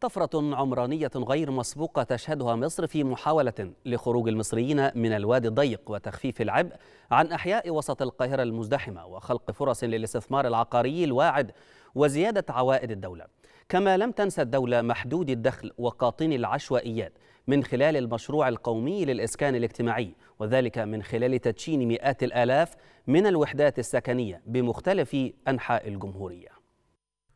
طفرة عمرانية غير مسبوقة تشهدها مصر في محاولة لخروج المصريين من الوادي الضيق وتخفيف العبء عن أحياء وسط القاهرة المزدحمة وخلق فرص للاستثمار العقاري الواعد وزيادة عوائد الدولة كما لم تنسى الدولة محدود الدخل وقاطني العشوائيات من خلال المشروع القومي للإسكان الاجتماعي وذلك من خلال تدشين مئات الآلاف من الوحدات السكنية بمختلف أنحاء الجمهورية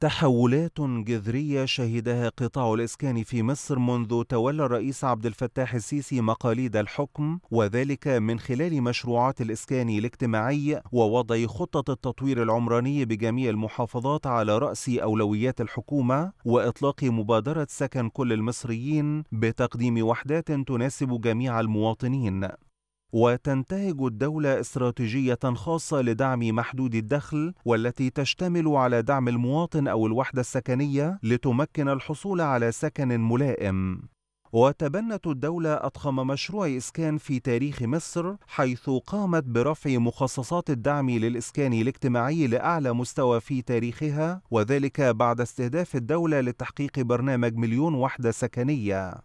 تحولات جذرية شهدها قطاع الإسكان في مصر منذ تولى الرئيس عبد الفتاح السيسي مقاليد الحكم وذلك من خلال مشروعات الإسكان الاجتماعي ووضع خطة التطوير العمراني بجميع المحافظات على رأس أولويات الحكومة وإطلاق مبادرة سكن كل المصريين بتقديم وحدات تناسب جميع المواطنين وتنتهج الدولة استراتيجية خاصة لدعم محدود الدخل والتي تشتمل على دعم المواطن أو الوحدة السكنية لتمكن الحصول على سكن ملائم. وتبنت الدولة أضخم مشروع إسكان في تاريخ مصر حيث قامت برفع مخصصات الدعم للإسكان الاجتماعي لأعلى مستوى في تاريخها وذلك بعد استهداف الدولة لتحقيق برنامج مليون وحدة سكنية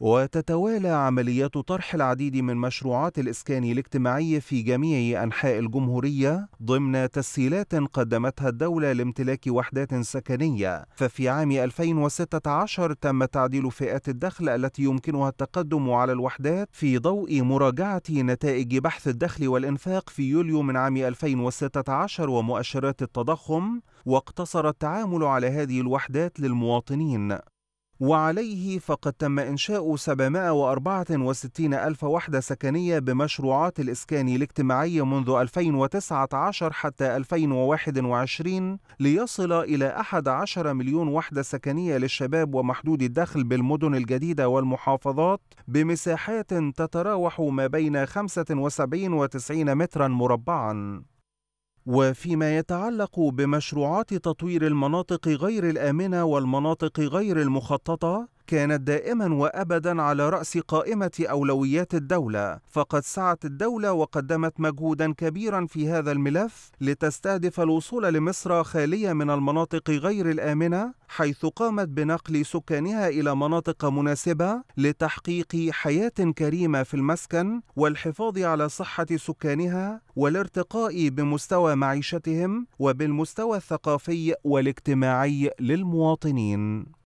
وتتوالى عمليات طرح العديد من مشروعات الإسكان الاجتماعي في جميع أنحاء الجمهورية ضمن تسهيلات قدمتها الدولة لامتلاك وحدات سكنية ففي عام 2016 تم تعديل فئات الدخل التي يمكنها التقدم على الوحدات في ضوء مراجعة نتائج بحث الدخل والإنفاق في يوليو من عام 2016 ومؤشرات التضخم واقتصر التعامل على هذه الوحدات للمواطنين وعليه فقد تم إنشاء 764 ألف وحدة سكنية بمشروعات الإسكان الاجتماعي منذ 2019 حتى 2021 ليصل إلى 11 مليون وحدة سكنية للشباب ومحدود الدخل بالمدن الجديدة والمحافظات بمساحات تتراوح ما بين 75 و 90 مترا مربعا وفيما يتعلق بمشروعات تطوير المناطق غير الآمنة والمناطق غير المخططة كانت دائما وابدا على راس قائمه اولويات الدوله فقد سعت الدوله وقدمت مجهودا كبيرا في هذا الملف لتستهدف الوصول لمصر خاليه من المناطق غير الامنه حيث قامت بنقل سكانها الى مناطق مناسبه لتحقيق حياه كريمه في المسكن والحفاظ على صحه سكانها والارتقاء بمستوى معيشتهم وبالمستوى الثقافي والاجتماعي للمواطنين